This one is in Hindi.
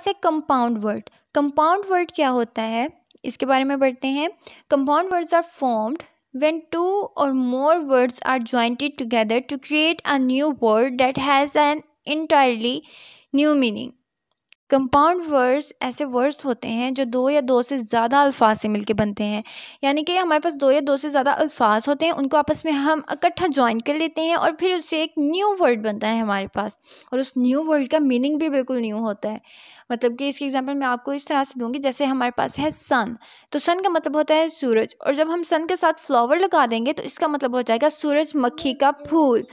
पास है कंपाउंड वर्ड कंपाउंड वर्ड क्या होता है इसके बारे में बढ़ते हैं compound words are formed when two or more words are jointed together to create a new word that has an entirely new meaning compound words ऐसे वर्ड्स होते हैं जो दो या दो से ज़्यादा अल्फाज से मिलके बनते हैं यानी कि हमारे पास दो या दो से ज़्यादा अल्फाज होते हैं उनको आपस में हम इकट्ठा ज्वाइन कर लेते हैं और फिर उससे एक न्यू वर्ड बनता है हमारे पास और उस न्यू वर्ड का मीनिंग भी बिल्कुल न्यू होता है मतलब कि इसकी एग्ज़ाम्पल मैं आपको इस तरह से दूंगी जैसे हमारे पास है सन तो सन का मतलब होता है सूरज और जब हम सन के साथ फ्लावर लगा देंगे तो इसका मतलब हो जाएगा सूरज मक्खी का फूल